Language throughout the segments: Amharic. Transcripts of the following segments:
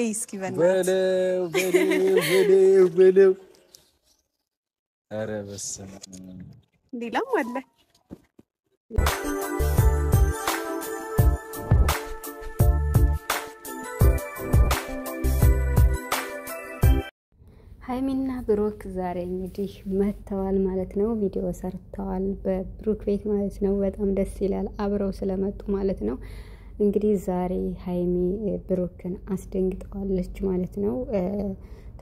እስኪ በለው በለው በለው። ኧረ በስመ አብ ሌላም አለ። ሀይሚና ብሩክ ዛሬ እንግዲህ መጥተዋል ማለት ነው። ቪዲዮ ሰርተዋል በብሩክ ቤት ማለት ነው። በጣም ደስ ይላል አብረው ስለመጡ ማለት ነው። እንግዲህ ዛሬ ሀይሚ ብሩክን አስደንግጠዋለች ማለት ነው።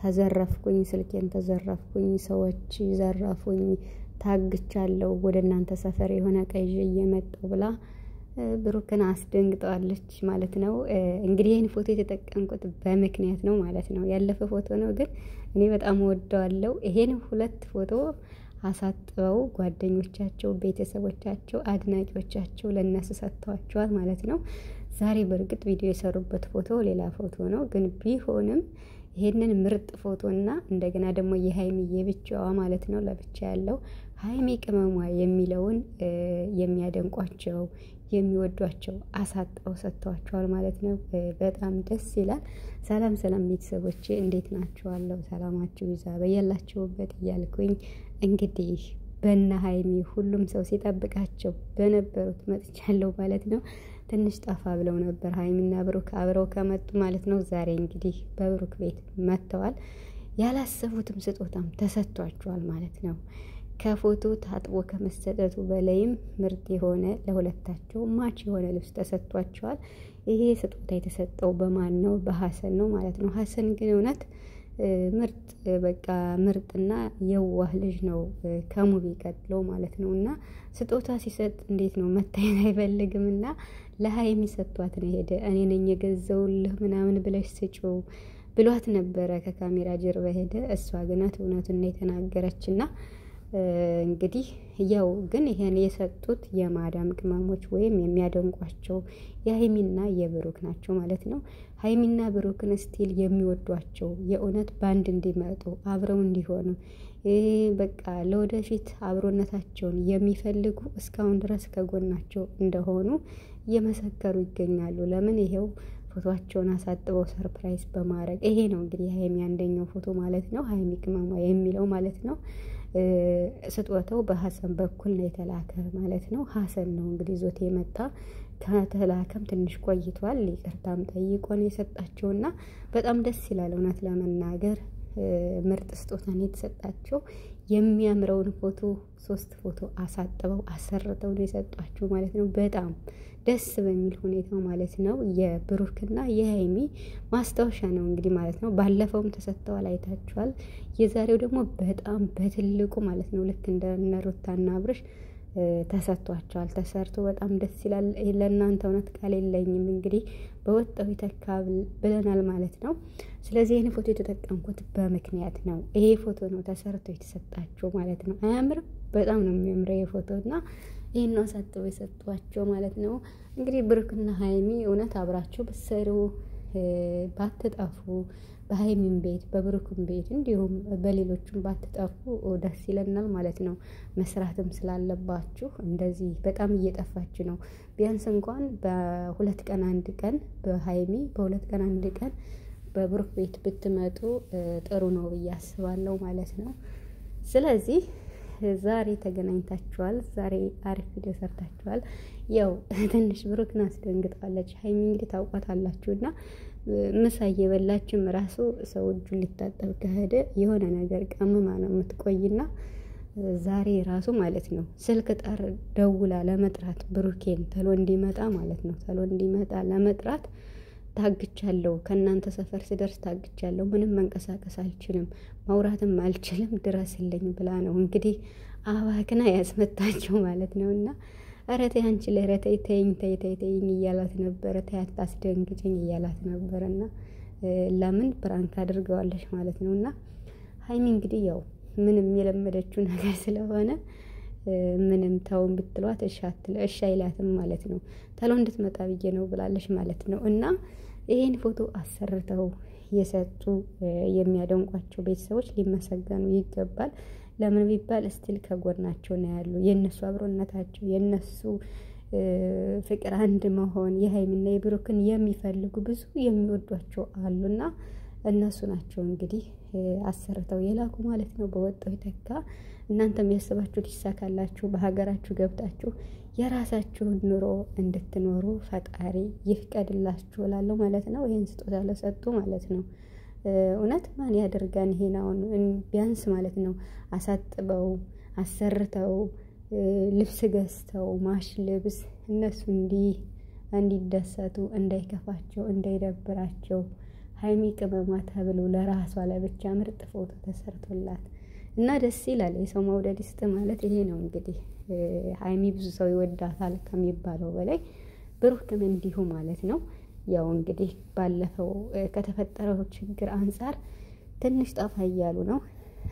ተዘረፍኩኝ፣ ስልኬን ተዘረፍኩኝ፣ ሰዎች ዘረፉኝ፣ ታግቻለሁ፣ ወደ እናንተ ሰፈር የሆነ ቀይ ይዤ እየመጣሁ ብላ ብሩክን አስደንግጠዋለች ማለት ነው። እንግዲህ ይህን ፎቶ የተጠቀምኩት በምክንያት ነው ማለት ነው። ያለፈ ፎቶ ነው፣ ግን እኔ በጣም ወደዋለው ይሄን ሁለት ፎቶ አሳጥበው ጓደኞቻቸው፣ ቤተሰቦቻቸው፣ አድናቂዎቻቸው ለእነሱ ሰጥተዋቸዋል ማለት ነው። ዛሬ በእርግጥ ቪዲዮ የሰሩበት ፎቶ ሌላ ፎቶ ነው፣ ግን ቢሆንም ይሄንን ምርጥ ፎቶ እና እንደገና ደግሞ የሀይሚ የብቻዋ ማለት ነው ለብቻ ያለው ሀይሚ ቅመሟ የሚለውን የሚያደንቋቸው የሚወዷቸው አሳጥበው ሰጥተዋቸዋል ማለት ነው። በጣም ደስ ይላል። ሰላም ሰላም ቤተሰቦቼ እንዴት ናችኋለሁ? ሰላማችሁ ይዛ በያላችሁበት እያልኩኝ እንግዲህ በእነ ሀይሚ ሁሉም ሰው ሲጠብቃቸው በነበሩት መጥቻለሁ ማለት ነው። ትንሽ ጠፋ ብለው ነበር ሀይሚና ብሩክ አብረው ከመጡ ማለት ነው። ዛሬ እንግዲህ በብሩክ ቤት መጥተዋል። ያላሰቡትም ስጦታም ተሰጥቷቸዋል ማለት ነው። ከፎቶ ታጥቦ ከመሰጠቱ በላይም ምርጥ የሆነ ለሁለታቸው ማች የሆነ ልብስ ተሰጥቷቸዋል። ይሄ ስጦታ የተሰጠው በማን ነው? በሀሰን ነው ማለት ነው። ሀሰን ግን እውነት ምርጥ በቃ ምርጥና የዋህ ልጅ ነው ከሙቢ ቀጥሎ ማለት ነው። እና ስጦታ ሲሰጥ እንዴት ነው መታየን አይፈልግም። እና ለሀ የሚሰጥቷት ነው ሄደ። እኔ ነኝ የገዘውልህ ምናምን ብለሽ ስጪው ብሏት ነበረ ከካሜራ ጀርባ ሄደ። እሷ ግናት እውነቱን የተናገረች የተናገረችና እንግዲህ ያው ግን ይሄን የሰጡት የማዳም ቅመሞች ወይም የሚያደንቋቸው የሀይሚና የብሩክ ናቸው ማለት ነው። ሀይሚና ብሩክን ስቲል የሚወዷቸው የእውነት ባንድ እንዲመጡ አብረው እንዲሆኑ በቃ ለወደፊት አብሮነታቸውን የሚፈልጉ እስካሁን ድረስ ከጎናቸው እንደሆኑ እየመሰከሩ ይገኛሉ። ለምን ይሄው ፎቶቸውን አሳጥበው ሰርፕራይዝ በማድረግ ይሄ ነው እንግዲህ ሀይሚ አንደኛው ፎቶ ማለት ነው። ሀይሚ ቅመማ የሚለው ማለት ነው። ስጦታው በሀሰን በኩል ነው የተላከ ማለት ነው። ሀሰን ነው እንግዲህ ዞት የመጣ ከተላከም ትንሽ ቆይቷል። ይቅርታም ጠይቆ ነው የሰጣቸውና በጣም ደስ ይላል እውነት ለመናገር ምርጥ ነው የተሰጣቸው የሚያምረውን ፎቶ ሶስት ፎቶ አሳጥበው አሰርተው ነው የሰጧቸው ማለት ነው። በጣም ደስ በሚል ሁኔታ ማለት ነው። የብሩክና የሀይሚ ማስታወሻ ነው እንግዲህ ማለት ነው። ባለፈውም ተሰጥተዋል፣ አይታችኋል። የዛሬው ደግሞ በጣም በትልቁ ማለት ነው ልክ እንደ እነ አብርሽ ተሰጥቷቸዋል። ተሰርቶ በጣም ደስ ይላል። ለእናንተ እውነት ቃል የለኝም። እንግዲህ በወጣው ይተካ ብለናል ማለት ነው። ስለዚህ ይህን ፎቶ የተጠቀምኩት በምክንያት ነው። ይሄ ፎቶ ነው ተሰርቶ የተሰጣቸው ማለት ነው። አያምር? በጣም ነው የሚያምረው ይሄ ፎቶ እና ይህን ነው አሳጥበው የሰጧቸው ማለት ነው። እንግዲህ ብሩክና ሀይሚ እውነት አብራቸው ብትሰሩ ባትጠፉ በሀይሚም ቤት በብሩክም ቤት እንዲሁም በሌሎችም ባትጠፉ ደስ ይለናል ማለት ነው። መስራትም ስላለባችሁ እንደዚህ በጣም እየጠፋች ነው። ቢያንስ እንኳን በሁለት ቀን አንድ ቀን በሀይሚ በሁለት ቀን አንድ ቀን በብሩክ ቤት ብትመጡ ጥሩ ነው ብዬ አስባለሁ ማለት ነው። ስለዚህ ዛሬ ተገናኝታችኋል። ዛሬ አሪፍ ቪዲዮ ሰርታችኋል። ያው ትንሽ ብሩክን አስደንግጠዋለች። ሀይሚ እንግዲህ ታውቋታላችሁ እና ምሳ እየበላችም ራሱ ሰው እጁን ሊታጠብ ከሄደ የሆነ ነገር ቀምማ ነው የምትቆይና ዛሬ ራሱ ማለት ነው ስልክ ጠር ደውላ ለመጥራት ብሩኬን ተሎ እንዲመጣ ማለት ነው ተሎ እንዲመጣ ለመጥራት ታግቻለሁ። ከእናንተ ሰፈር ስደርስ ታግቻለሁ። ምንም መንቀሳቀስ አልችልም፣ ማውራትም አልችልም፣ ድረስልኝ ብላ ነው እንግዲህ አባክና ያስመታቸው ማለት ነው። እና ኧረ ተይ አንቺ ላይ ተይ ተይኝ ተይ ተይ ተይኝ እያላት ነበረ። ተይ አታስደንግጭኝ እያላት ነበረ። እና ለምን ፕራንክ አድርገዋለች ማለት ነው። እና ሀይሚ እንግዲህ ያው ምንም የለመደችው ነገር ስለሆነ ምንም ተውን ብትሏት እሺ አይላትም ማለት ነው። ተሎ እንድትመጣ ብዬ ነው ብላለች ማለት ነው እና ይህን ፎቶ አሰርተው የሰጡ የሚያደንቋቸው ቤተሰቦች ሊመሰገኑ ይገባል። ለምን ቢባል እስቲል ከጎናቸው ነው ያሉ። የእነሱ አብሮነታቸው የእነሱ ፍቅር አንድ መሆን የሀይሚና የብሩክን የሚፈልጉ ብዙ የሚወዷቸው አሉና እነሱ ናቸው እንግዲህ አሰርተው የላኩ ማለት ነው። በወጣው ይተካ። እናንተም ያስባችሁት ይሳካላችሁ። በሀገራችሁ ገብታችሁ የራሳችሁን ኑሮ እንድትኖሩ ፈጣሪ ይፍቀድላችሁ እላለሁ ማለት ነው። ይህን ስጦታ ለሰጡ ማለት ነው። እውነት ማን ያደርጋን ይሄን አሁን ቢያንስ ማለት ነው አሳጥበው አሰርተው ልብስ ገዝተው ማሽ ልብስ እነሱ እንዲህ እንዲደሰቱ እንዳይከፋቸው እንዳይደብራቸው ሀይሚ ቅመሟ ተብሎ ለራሷ ለብቻ ምርጥ ፎቶ ተሰርቶላት እና ደስ ይላል። የሰው መውደድ ይስጥ ማለት ይሄ ነው እንግዲህ። ሀይሚ ብዙ ሰው ይወዳታል ከሚባለው በላይ ብሩክም እንዲሁ ማለት ነው። ያው እንግዲህ ባለፈው ከተፈጠረው ችግር አንጻር ትንሽ ጠፋ እያሉ ነው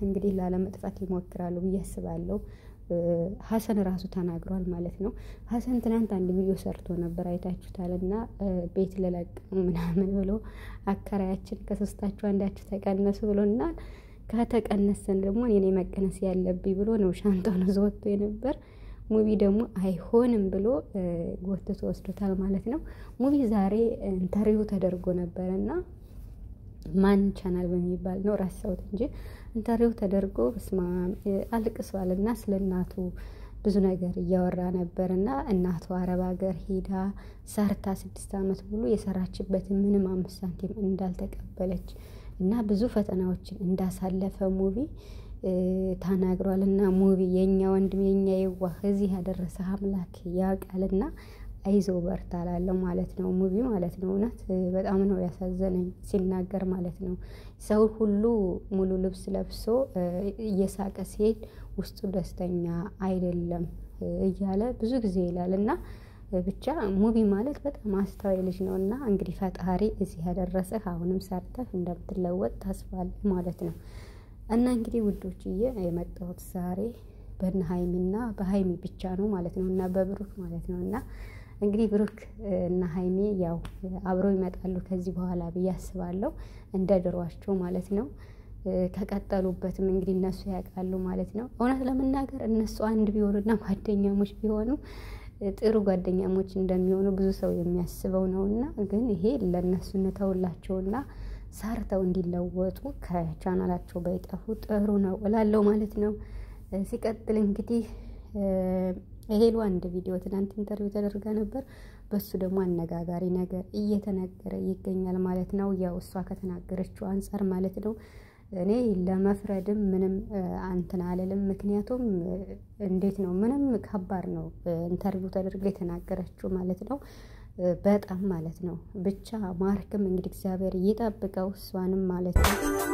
እንግዲህ ላለመጥፋት ይሞክራሉ ብዬ አስባለሁ። ሀሰን ራሱ ተናግሯል ማለት ነው። ሀሰን ትናንት አንድ ቪዲዮ ሰርቶ ነበር አይታችሁታል። እና ቤት ልለቅ ምናምን ብሎ አከራያችን ከሶስታችሁ አንዳችሁ ተቀነሱ ብሎናል። ከተቀነሰን ደግሞ እኔ መቀነስ ያለብኝ ብሎ ነው ሻንጣውን ይዞ ወጥቶ የነበር ሙቪ ደግሞ አይሆንም ብሎ ጎትቶ ወስዶታል ማለት ነው። ሙቪ ዛሬ ኢንተርቪው ተደርጎ ነበር እና ማን ቻናል በሚባል ነው ራሳውት እንጂ ኢንተርቪው ተደርጎ አልቅሷል እና ስለ እናቱ ብዙ ነገር እያወራ ነበር እና እናቱ አረብ ሀገር ሄዳ ሰርታ ስድስት ዓመት ሙሉ የሰራችበትን ምንም አምስት ሳንቲም እንዳልተቀበለች እና ብዙ ፈተናዎችን እንዳሳለፈ ሙቪ ተናግሯል። እና ሙቪ የእኛ ወንድም የእኛ የዋህ እዚህ ያደረሰ አምላክ ያውቃልና አይዞ በርታ ላለው ማለት ነው። ሙቪ ማለት ነው። እውነት በጣም ነው ያሳዘነኝ ሲናገር ማለት ነው። ሰው ሁሉ ሙሉ ልብስ ለብሶ እየሳቀ ሲሄድ ውስጡ ደስተኛ አይደለም እያለ ብዙ ጊዜ ይላል እና ብቻ ሙቪ ማለት በጣም አስተዋይ ልጅ ነው እና እንግዲህ ፈጣሪ እዚህ ያደረሰህ አሁንም ሰርተህ እንደምትለወጥ ታስባል ማለት ነው። እና እንግዲህ ውዶችዬ የመጣሁት ዛሬ በነ ሀይሚና በሀይሚ ብቻ ነው ማለት ነው እና በብሩክ ማለት ነው እና እንግዲህ ብሩክ እና ሀይሜ ያው አብረው ይመጣሉ ከዚህ በኋላ ብዬ አስባለሁ። እንደ ድሯቸው ማለት ነው። ከቀጠሉበትም እንግዲህ እነሱ ያውቃሉ ማለት ነው። እውነት ለመናገር እነሱ አንድ ቢሆኑና ጓደኛሞች ቢሆኑ ጥሩ ጓደኛሞች እንደሚሆኑ ብዙ ሰው የሚያስበው ነውና፣ ግን ይሄ ለእነሱ እንተውላቸውና ሰርተው እንዲለወጡ ከቻናላቸው ባይጠፉ ጥሩ ነው እላለሁ ማለት ነው። ሲቀጥል እንግዲህ የሄሉ አንድ ቪዲዮ ትናንት ኢንተርቪው ተደርጋ ነበር። በሱ ደግሞ አነጋጋሪ ነገር እየተነገረ ይገኛል ማለት ነው። ያው እሷ ከተናገረችው አንጻር ማለት ነው። እኔ ለመፍረድም ምንም አንትን አልልም። ምክንያቱም እንዴት ነው ምንም ከባድ ነው ኢንተርቪው ተደርጋ የተናገረችው ማለት ነው። በጣም ማለት ነው። ብቻ ማርክም እንግዲህ እግዚአብሔር ይጠብቀው እሷንም ማለት ነው።